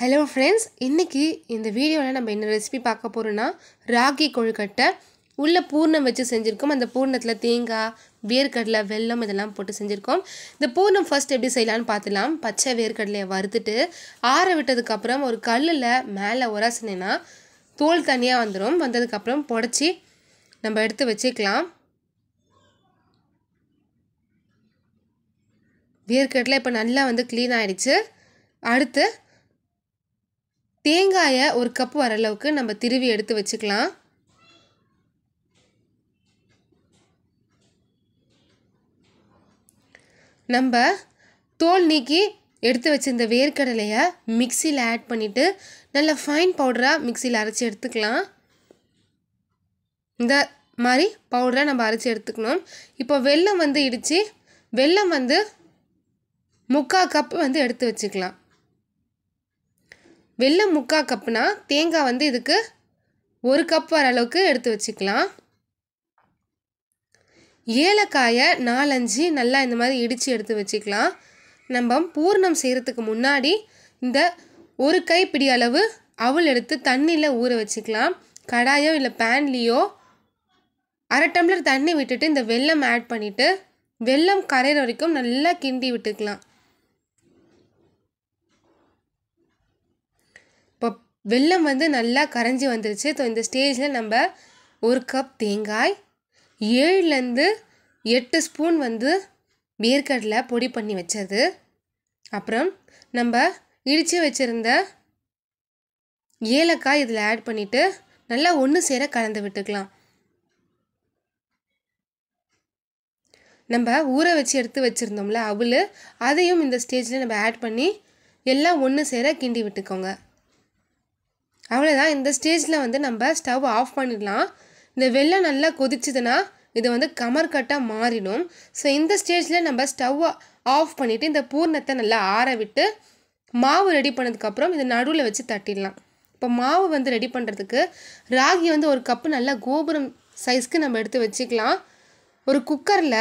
hello friends இன்றைக்கி இந்த வீடியோவில் நம்ம என்ன ரெசிபி பார்க்க போகிறோன்னா ராகி கொழுக்கட்டை உள்ளே பூர்ணம் வச்சு செஞ்சுருக்கோம் அந்த பூர்ணத்தில் தேங்காய் வேர்க்கடலை வெல்லம் இதெல்லாம் போட்டு செஞ்சுருக்கோம் இந்த பூர்ணம் ஃபஸ்ட் எப்படி செய்யலான்னு பார்த்துலாம் பச்சை வேர்க்கடலையை வறுத்துட்டு ஆற விட்டதுக்கப்புறம் ஒரு கல்லில் மேலே உரசினா தோல் தனியாக வந்துடும் வந்ததுக்கப்புறம் புடச்சி நம்ம எடுத்து வச்சுக்கலாம் வேர்க்கடலை இப்போ நல்லா வந்து க்ளீன் ஆகிடுச்சு அடுத்து தேங்காயை ஒரு கப் வர அளவுக்கு நம்ம திருவி எடுத்து வச்சுக்கலாம் நம்ம தோல் நீக்கி எடுத்து வச்சிருந்த வேர்க்கடலையை மிக்சியில் ஆட் பண்ணிவிட்டு நல்ல ஃபைன் பவுடராக மிக்சியில் அரைச்சி எடுத்துக்கலாம் இந்த மாதிரி பவுடராக நம்ம அரைச்சி எடுத்துக்கணும் இப்போ வெல்லம் வந்து இடித்து வெல்லம் வந்து முக்கால் கப் வந்து எடுத்து வச்சுக்கலாம் வெள்ளம் முக்கால் கப்புனா தேங்காய் வந்து இதுக்கு ஒரு கப் வர அளவுக்கு எடுத்து வச்சுக்கலாம் ஏலக்காயை நாலஞ்சு நல்லா இந்த மாதிரி இடித்து எடுத்து வச்சுக்கலாம் நம்ம பூர்ணம் செய்கிறதுக்கு முன்னாடி இந்த ஒரு கைப்பிடி அளவு அவள் எடுத்து தண்ணியில் ஊற வச்சுக்கலாம் கடாயோ இல்லை பேன்லேயோ அரை டம்ளர் தண்ணி விட்டுட்டு இந்த வெல்லம் ஆட் பண்ணிவிட்டு வெல்லம் கரையிற வரைக்கும் நல்லா கிண்டி விட்டுக்கலாம் வெள்ளம் வந்து நல்லா கரைஞ்சி வந்துருச்சு ஸோ இந்த ஸ்டேஜில் நம்ம ஒரு கப் தேங்காய் ஏழுலேருந்து எட்டு ஸ்பூன் வந்து வேர்க்கடலை பொடி பண்ணி வச்சது அப்புறம் நம்ம இடித்து வச்சுருந்த ஏலக்காய் இதில் ஆட் பண்ணிவிட்டு நல்லா ஒன்று சேர கலந்து விட்டுக்கலாம் நம்ம ஊற வச்சு எடுத்து வச்சுருந்தோம்ல அவள் அதையும் இந்த ஸ்டேஜில் நம்ம ஆட் பண்ணி எல்லாம் ஒன்று சேர கிண்டி விட்டுக்கோங்க அவ்வளோதான் இந்த ஸ்டேஜில் வந்து நம்ம ஸ்டவ் ஆஃப் பண்ணிடலாம் இந்த வெள்ளம் நல்லா கொதிச்சுதுன்னா இது வந்து கமர்கட்டாக மாறிடும் ஸோ இந்த ஸ்டேஜில் நம்ம ஸ்டவ் ஆஃப் பண்ணிவிட்டு இந்த பூர்ணத்தை நல்லா ஆற விட்டு மாவு ரெடி பண்ணதுக்கப்புறம் இதை நடுவில் வச்சு தட்டிடலாம் இப்போ மாவு வந்து ரெடி பண்ணுறதுக்கு ராகி வந்து ஒரு கப்பு நல்லா கோபுரம் சைஸ்க்கு நம்ம எடுத்து வச்சுக்கலாம் ஒரு குக்கரில்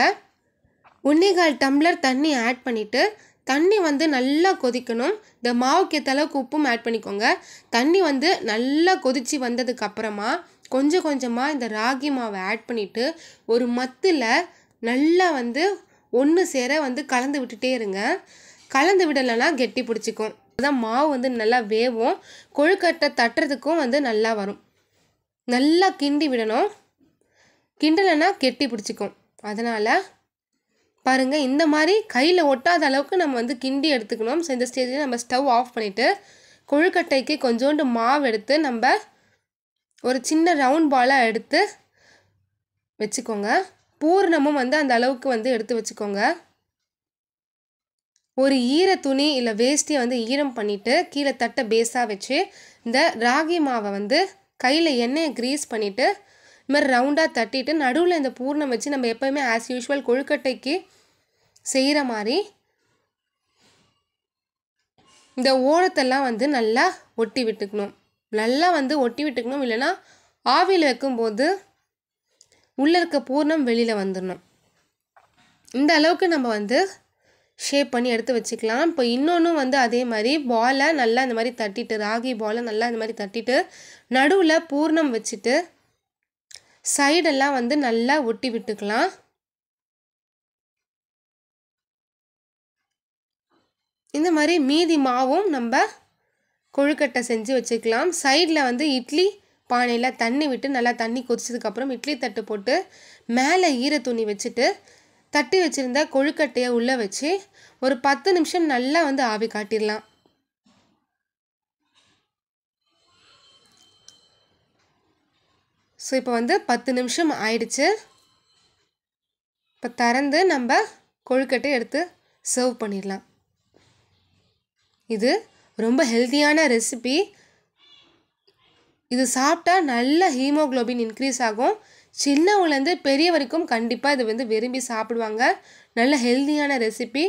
ஒன்றே கால் டம்ளர் தண்ணி ஆட் பண்ணிவிட்டு தண்ணி வந்து நல்லா கொதிக்கணும் இந்த மாவுக்கு அளவுக்கு உப்பும் ஆட் பண்ணிக்கோங்க தண்ணி வந்து நல்லா கொதித்து வந்ததுக்கு அப்புறமா கொஞ்சம் கொஞ்சமாக இந்த ராகி மாவை ஆட் பண்ணிவிட்டு ஒரு மத்தில் நல்லா வந்து ஒன்று சேர வந்து கலந்து விட்டுட்டே இருங்க கலந்து விடலைன்னா கெட்டி பிடிச்சிக்கும் அதுதான் மாவு வந்து நல்லா வேவும் கொழுக்கட்டை தட்டுறதுக்கும் வந்து நல்லா வரும் நல்லா கிண்டி விடணும் கிண்டலைன்னா கெட்டி பிடிச்சிக்கும் அதனால் பாருங்கள் இந்த மாதிரி கையில் ஒட்டாத அளவுக்கு நம்ம வந்து கிண்டி எடுத்துக்கணும் ஸோ இந்த ஸ்டேஜில் நம்ம ஸ்டவ் ஆஃப் பண்ணிவிட்டு கொழுக்கட்டைக்கு கொஞ்சோண்டு மாவு எடுத்து நம்ம ஒரு சின்ன ரவுண்ட் பாலாக எடுத்து வச்சுக்கோங்க பூர்ணமும் வந்து அந்த அளவுக்கு வந்து எடுத்து வச்சுக்கோங்க ஒரு ஈர துணி இல்லை வேஸ்டியை வந்து ஈரம் பண்ணிவிட்டு கீழே தட்டை பேஸாக வச்சு இந்த ராகி மாவை வந்து கையில் எண்ணெயை க்ரீஸ் பண்ணிவிட்டு இது மாதிரி ரவுண்டாக தட்டிட்டு நடுவில் இந்த பூர்ணம் வச்சு நம்ம எப்போயுமே ஆஸ் யூஷுவல் கொழுக்கட்டைக்கு செய்கிற மாதிரி இந்த ஓரத்தெல்லாம் வந்து நல்லா ஒட்டி விட்டுக்கணும் நல்லா வந்து ஒட்டி விட்டுக்கணும் இல்லைன்னா ஆவியில் வைக்கும்போது உள்ளே இருக்க பூர்ணம் வெளியில் வந்துடணும் இந்த அளவுக்கு நம்ம வந்து ஷேப் பண்ணி எடுத்து வச்சுக்கலாம் இப்போ இன்னொன்றும் வந்து அதே மாதிரி பாலை நல்லா இந்த மாதிரி தட்டிட்டு ராகி பாலை நல்லா இந்த மாதிரி தட்டிட்டு நடுவில் பூர்ணம் வச்சுட்டு சைடெல்லாம் வந்து நல்லா ஒட்டி விட்டுக்கலாம் இந்த மாதிரி மீதி மாவும் நம்ம கொழுக்கட்டை செஞ்சு வச்சுக்கலாம் சைடில் வந்து இட்லி பானையில் தண்ணி விட்டு நல்லா தண்ணி கொதிச்சதுக்கப்புறம் இட்லி தட்டு போட்டு மேலே ஈர துணி வச்சுட்டு தட்டி வச்சுருந்த கொழுக்கட்டையை உள்ளே வச்சு ஒரு பத்து நிமிஷம் நல்லா வந்து ஆவி காட்டிடலாம் ஸோ இப்போ வந்து பத்து நிமிஷம் ஆயிடுச்சு இப்போ திறந்து நம்ம கொழுக்கட்டை எடுத்து சர்வ் பண்ணிடலாம் இது ரொம்ப ஹெல்த்தியான ரெசிபி இது சாப்பிட்டா நல்ல ஹீமோக்ளோபின் இன்க்ரீஸ் ஆகும் சின்னவங்கலேருந்து பெரிய வரைக்கும் கண்டிப்பாக இது வந்து விரும்பி சாப்பிடுவாங்க நல்ல ஹெல்த்தியான ரெசிபி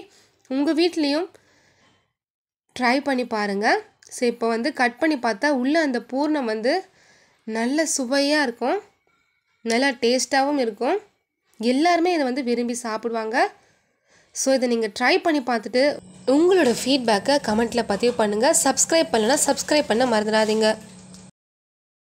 உங்கள் வீட்லேயும் ட்ரை பண்ணி பாருங்கள் ஸோ இப்போ வந்து கட் பண்ணி பார்த்தா உள்ளே அந்த பூர்ணம் வந்து நல்ல சுவையாக இருக்கும் நல்லா டேஸ்ட்டாகவும் இருக்கும் எல்லாருமே இதை வந்து விரும்பி சாப்பிடுவாங்க ஸோ இதை நீங்கள் ட்ரை பண்ணி பார்த்துட்டு உங்களோட ஃபீட்பேக்கை கமெண்ட்டில் பதிவு பண்ணுங்கள் சப்ஸ்கிரைப் பண்ணலன்னா சப்ஸ்கிரைப் பண்ண மறந்துடாதீங்க